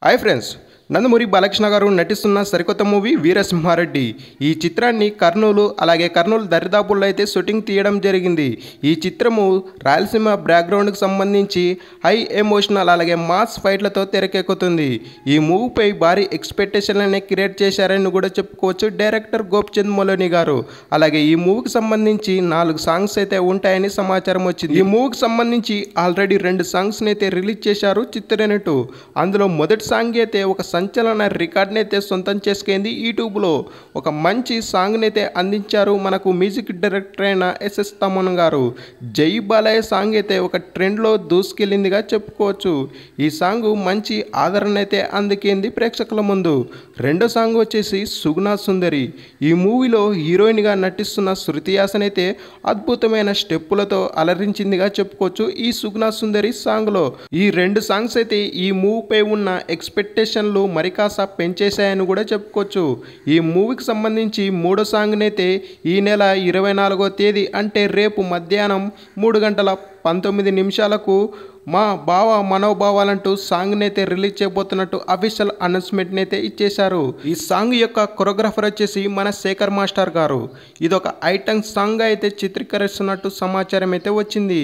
Hi friends, Nandamuri Balakrishna గారు నటిస్తున్న సరికొత్త మూవీ వీరసింహారెడ్డి ఈ చిత్రాన్ని కర్నూలు అలాగే కర్నూలు దరిదాపుల్లో అయితే షూటింగ్ తీయడం జరిగింది ఈ చిత్రము రాయలసీమ బ్యాక్గ్రౌండ్కి సంబంధించి హై ఎమోషనల్ అలాగే మాస్ ఫైట్లతో తెరకెక్కుతుంది ఈ మూవీపై భారీ ఎక్స్పెక్టేషన్లనే క్రియేట్ చేశారని కూడా చెప్పుకోవచ్చు డైరెక్టర్ గోపిచంద్ మొలోని గారు అలాగే ఈ మూవీకి సంబంధించి నాలుగు సాంగ్స్ అయితే ఉంటాయని సమాచారం వచ్చింది ఈ మూవీకి సంబంధించి ఆల్రెడీ రెండు సాంగ్స్ని అయితే రిలీజ్ చేశారు చిత్రనటు అందులో మొదటి సాంగ్ అయితే ఒక సంచలన రికార్డ్ని అయితే సొంతం చేసుకుంది యూట్యూబ్లో ఒక మంచి సాంగ్ని అయితే అందించారు మనకు మ్యూజిక్ డైరెక్టర్ అయిన ఎస్ఎస్ తమన్ గారు జై బాలయ్య సాంగ్ అయితే ఒక ట్రెండ్లో దూసుకెళ్ళిందిగా చెప్పుకోవచ్చు ఈ సాంగ్ మంచి ఆదరణ అయితే అందుకేంది ప్రేక్షకుల ముందు రెండో సాంగ్ వచ్చేసి సుగుణా సుందరి ఈ మూవీలో హీరోయిన్గా నటిస్తున్న శృతి యాసన్ అయితే అద్భుతమైన స్టెప్పులతో అలరించిందిగా చెప్పుకోవచ్చు ఈ సుగుణా సుందరి సాంగ్లో ఈ రెండు సాంగ్స్ అయితే ఈ మూవీపై ఉన్న ఎక్స్పెక్టేషన్లు మరి కాస్త పెంచేశాయని కూడా చెప్పుకోవచ్చు ఈ మూవీకి సంబంధించి మూడో సాంగ్నైతే ఈ నెల ఇరవై నాలుగో తేదీ అంటే రేపు మధ్యాహ్నం మూడు గంటల పంతొమ్మిది నిమిషాలకు మా బావ మనోభావాలంటూ సాంగ్ నైతే రిలీజ్ చేయబోతున్నట్టు అఫీషియల్ అనౌన్స్మెంట్ని అయితే ఇచ్చేశారు ఈ సాంగ్ యొక్క కొరియోగ్రాఫర్ వచ్చేసి మన శేఖర్ మాస్టర్ గారు ఇది ఒక ఐటమ్ సాంగ్ అయితే చిత్రీకరిస్తున్నట్టు సమాచారం అయితే వచ్చింది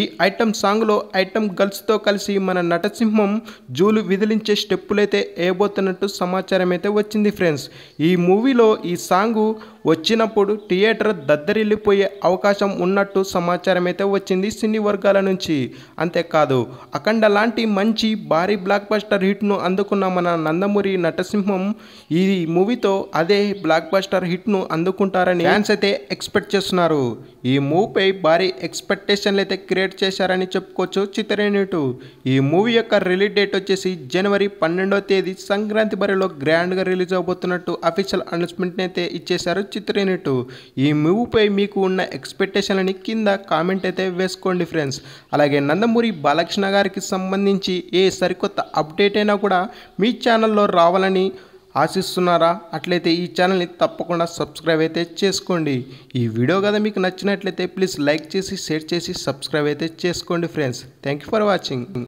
ఈ ఐటమ్ సాంగ్లో ఐటమ్ గర్ల్స్తో కలిసి మన నటసింహం జూలు విదిలించే స్టెప్పులైతే వేయబోతున్నట్టు సమాచారం అయితే వచ్చింది ఫ్రెండ్స్ ఈ మూవీలో ఈ సాంగు వచ్చినప్పుడు థియేటర్ దద్దరిల్లిపోయే అవకాశం ఉన్నట్టు సమాచారం అయితే వచ్చింది సినీ వర్గాల నుంచి అంతేకాదు అఖండ లాంటి మంచి భారీ బ్లాక్ బస్టర్ హిట్ను అందుకున్న మన నందమూరి నటసింహం ఈ మూవీతో అదే బ్లాక్ బస్టర్ హిట్ను అందుకుంటారని ఫ్యాన్స్ అయితే ఎక్స్పెక్ట్ చేస్తున్నారు ఈ మూవీపై భారీ ఎక్స్పెక్టేషన్లు అయితే క్రియేట్ చేశారని చెప్పుకోవచ్చు చిత్రయూనిట్ ఈ మూవీ యొక్క రిలీజ్ డేట్ వచ్చేసి జనవరి పన్నెండవ తేదీ సంక్రాంతి బరిలో గ్రాండ్గా రిలీజ్ అవబోతున్నట్టు అఫీషియల్ అనౌన్స్మెంట్ని అయితే ఇచ్చేశారు చిత్రీనిటు ఈ మూవీపై మీకు ఉన్న ఎక్స్పెక్టేషన్ అని కింద కామెంట్ అయితే వేసుకోండి ఫ్రెండ్స్ అలాగే నందమూరి బాలకృష్ణ గారికి సంబంధించి ఏ సరికొత్త అప్డేట్ అయినా కూడా మీ ఛానల్లో రావాలని ఆశిస్తున్నారా అట్లయితే ఈ ఛానల్ని తప్పకుండా సబ్స్క్రైబ్ అయితే చేసుకోండి ఈ వీడియో కదా మీకు నచ్చినట్లయితే ప్లీజ్ లైక్ చేసి షేర్ చేసి సబ్స్క్రైబ్ అయితే చేసుకోండి ఫ్రెండ్స్ థ్యాంక్ ఫర్ వాచింగ్